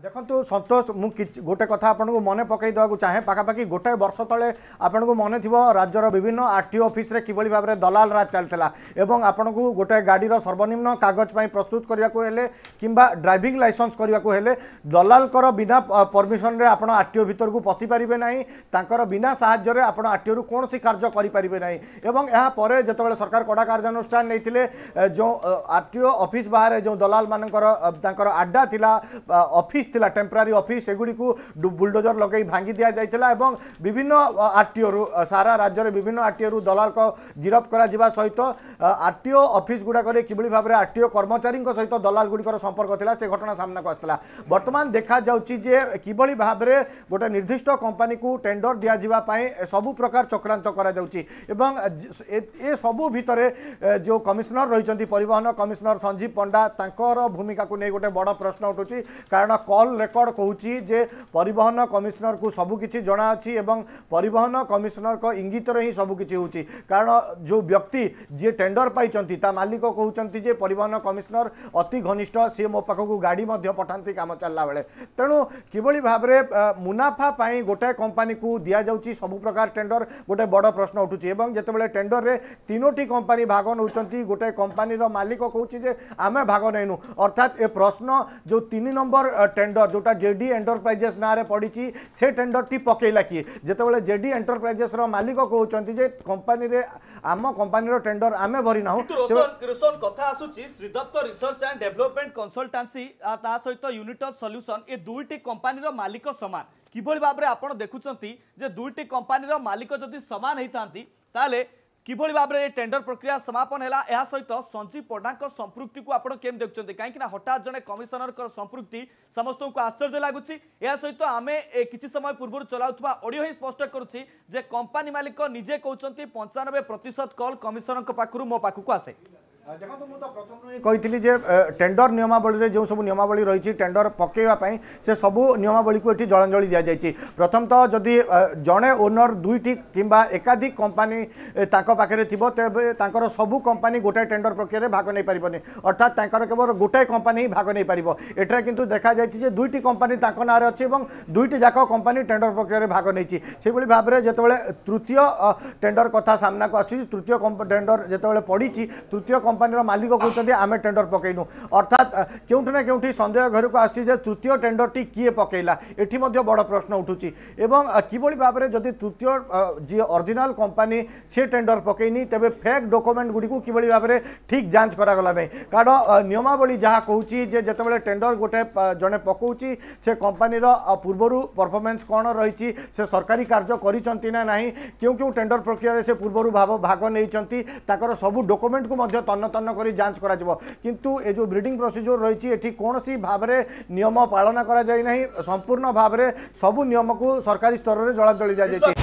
ଦେଖନ୍ତୁ ସନ୍ତୋଷ ମୁଁ କିଛି ଗୋଟେ କଥା ଆପଣଙ୍କୁ ମନେ ପକାଇ ଦେବାକୁ ଚାହେଁ ପାଖାପାଖି ଗୋଟାଏ ବର୍ଷ ତଳେ ଆପଣଙ୍କୁ ମନେ ଥିବ ରାଜ୍ୟର ବିଭିନ୍ନ ଆର୍ ଟି ଅଫିସରେ କିଭଳି ଭାବରେ ଦଲାଲ ରାଜ ଚାଲିଥିଲା ଏବଂ ଆପଣଙ୍କୁ ଗୋଟାଏ ଗାଡ଼ିର ସର୍ବନିମ୍ନ କାଗଜ ପାଇଁ ପ୍ରସ୍ତୁତ କରିବାକୁ ହେଲେ କିମ୍ବା ଡ୍ରାଇଭିଂ ଲାଇସେନ୍ସ କରିବାକୁ ହେଲେ ଦଲାଲଙ୍କର ବିନା ପରମିସନରେ ଆପଣ ଆର୍ ଟି ଓ ଭିତରକୁ ପଶିପାରିବେ ନାହିଁ ତାଙ୍କର ବିନା ସାହାଯ୍ୟରେ ଆପଣ ଆର୍ ଟି ଓରୁ କୌଣସି କାର୍ଯ୍ୟ କରିପାରିବେ ନାହିଁ ଏବଂ ଏହାପରେ ଯେତେବେଳେ ସରକାର କଡ଼ା କାର୍ଯ୍ୟାନୁଷ୍ଠାନ ନେଇଥିଲେ ଯେଉଁ ଆର୍ ଟି ଓ ଅଫିସ ବାହାରେ ଯେଉଁ ଦଲାଲମାନଙ୍କର ତାଙ୍କର ଆଡ୍ଡା ଥିଲା ଅଫିସ অফিস লা টেম্পোরারি অফিস এগুড়ি বুলডোজর লগাই ভাঙ্গি দিয়া যাই এবং বিভিন্ন আরটিও সারা রাজ্যের বিভিন্ন আরটিও দলাল গিরফ করা সহিত আরটিও অফিস গুড়াকরে কিভাবে ভাবে আরটিও কর্মচারী সহিত দলাল গুড়ির সম্পর্ক লা সে ঘটনা সামনাকু আসলা বর্তমান দেখা যাচ্ছে যে কিভাবে ভাবে গোটে নির্দিষ্ট কোম্পানি কু টেন্ডর দিয়া সবু প্রকার চক্রান্ত করা যাচ্ছে এবং এ সবু ভিতরে যে কমিশনর রয়েছেন পরিবহন কমিশনর সঞ্জীব পণ্ডা তাঁকর ভূমিকা নিয়ে গোটে বড় প্রশ্ন উঠুছি কারণ কল রেকর্ড কৌছি যে পরিবহন কমিশনর কু সবুকিছি জনাঅছি এবং পরিবহন কমিশনর ইঙ্গিতরে হি সবুকিছি হচ্ছে কারণ যে ব্যক্তি যে টেন্ডর পাইছেন তা মালিক কৌন যে পরিবহন কমিশনর অতি ঘনিষ্ঠ সি মো পাখক গাড়ি পঠাতে কাম চালা বেড়ে তেণু কিভাবে ভাবে মুনাফা পাই গোটায়ে কোম্পানি কু দিয়া যাচ্ছে সবু প্রকার টেন্ডর গোটে বড় প্রশ্ন উঠুছে এবং যেতবে টেন্ডরে তিনোটি কোম্পানি ভাগ নেওয়া গোটায়ে কোম্পানির মালিক কৌছি যে আমি ভাগ নেইনু অর্থাৎ এ প্রশ্ন যে তিন নম্বর ଟେଣ୍ଡର ଯେଉଁଟା ଜେ ଡି ଏଣ୍ଟରପ୍ରାଇଜେସ୍ ନାଁରେ ପଡ଼ିଛି ସେ ଟେଣ୍ଡରଟି ପକାଇଲା କିଏ ଯେତେବେଳେ ଜେ ଡି ଏଣ୍ଟରପ୍ରାଇଜେସ୍ର ମାଲିକ କହୁଛନ୍ତି ଯେ କମ୍ପାନୀରେ ଆମ କମ୍ପାନୀର ଟେଣ୍ଡର ଆମେ ଭରିନାହୁଁ କିରୋସନ କଥା ଆସୁଛି Shridatta research and development consultancy ତା ସହିତ ୟୁନିଟର ସଲ୍ୟୁସନ୍ ଏ ଦୁଇଟି କମ୍ପାନୀର ମାଲିକ ସମାନ କିଭଳି ଭାବରେ ଆପଣ ଦେଖୁଛନ୍ତି ଯେ ଦୁଇଟି କମ୍ପାନୀର ମାଲିକ ଯଦି ସମାନ ହେଇଥାନ୍ତି ତାହେଲେ କିଭଳି ଭାବରେ ଏ ଟେଣ୍ଡର ପ୍ରକ୍ରିୟା ସମାପନ ହେଲା ଏହା ସହିତ ସଞ୍ଜୀବ ପଣ୍ଡାଙ୍କ ସମ୍ପୃକ୍ତିକୁ ଆପଣ କେମିତି ଦେଖୁଛନ୍ତି କାହିଁକିନା ହଠାତ୍ ଜଣେ କମିଶନରଙ୍କର ସମ୍ପୃକ୍ତି ସମସ୍ତଙ୍କୁ ଆଶ୍ଚର୍ଯ୍ୟ ଲାଗୁଛି ଏହା ସହିତ ଆମେ କିଛି ସମୟ ପୂର୍ବରୁ ଚଲାଉଥିବା ଅଡ଼ିଓ ହିଁ ସ୍ପଷ୍ଟ କରୁଛି ଯେ କମ୍ପାନୀ ମାଲିକ ନିଜେ କହୁଛନ୍ତି ପଞ୍ଚାନବେ ପ୍ରତିଶତ କଲ୍ କମିଶନରଙ୍କ ପାଖରୁ ମୋ ପାଖକୁ ଆସେ দেখুন মু প্রথম কইলি যে টেন্ডর নিয়মাবলী যে সব নিয়মাবলী রয়েছে টেন্ডর পকাইবা সে সবু নিয়মাবলী এটি জলাঞ্জলি দিয়েছে প্রথমত যদি জনে ওনর দুইটি কিংবা একাধিক কোম্পানি তাঁর পাখে থিব তেবে তাঁর সবু কোম্পানি গোটাই টেন্ডর প্রক্রিয়ায় ভাগ নেই পারিবনি অর্থাৎ তাঁর কেবল গোটাই কোম্পানি হি ভাগ নেই পারিব এটার কিন্তু দেখা যাই যে দুইটি কোম্পানি তাঁর নাঁরে অছে এবং দুইটি যাক কোম্পানি টেন্ডর প্রক্রিয়ায় ভাগ নেইছি সেইভাবে ভাবে যেতবে তৃতীয় টেন্ডর কথা সামনাকু আসুচি তৃতীয় টেন্ডর যেতবে পড়িছি তৃতীয় কোম্পানির মালিক কুমার আমি টেন্ডর পকাইনু অর্থাৎ কেউঠি না কেউঠি সন্দেহ ঘরক আসছে যে তৃতীয় টেন্ডরটি কিয়ে পকাইলা এটি মধ্য বড় প্রশ্ন উঠুছি এবং কিভাবে ভাবে যদি তৃতীয় যে অরিজিনাল কোম্পানি সে টেন্ডর পকাইনি তবে ফেক ডকুমেন্ট গুড়ি কিভাবে ভাবে ঠিক যাঞ্চ করা গলা নাই কারণ নিয়মাবলী যা কুচি যে যেতবে টেন্ডর গোটে জনে পকাউছি সে কোম্পানির পূর্বর পরফরমেন্স কোণ রয়েছে সে সরকারি কার্য করছেন না না কেউ কেউ টেন্ডর প্রক্রিয়ায় সে পূর্বর ভাগ নেই তাঁর সবু ডকুমেন্ট কু তন্ন তন্ন করে যাঞ্চ করা কিন্তু এ যে ব্রিডিং প্রোসিজর রয়েছে এটি কোণী ভাবে নিয়ম পালন করা যাই না সম্পূর্ণ ভাবে সবু নিয়মক সরকারি স্তরের জলাঞ্জলি দিয়েছে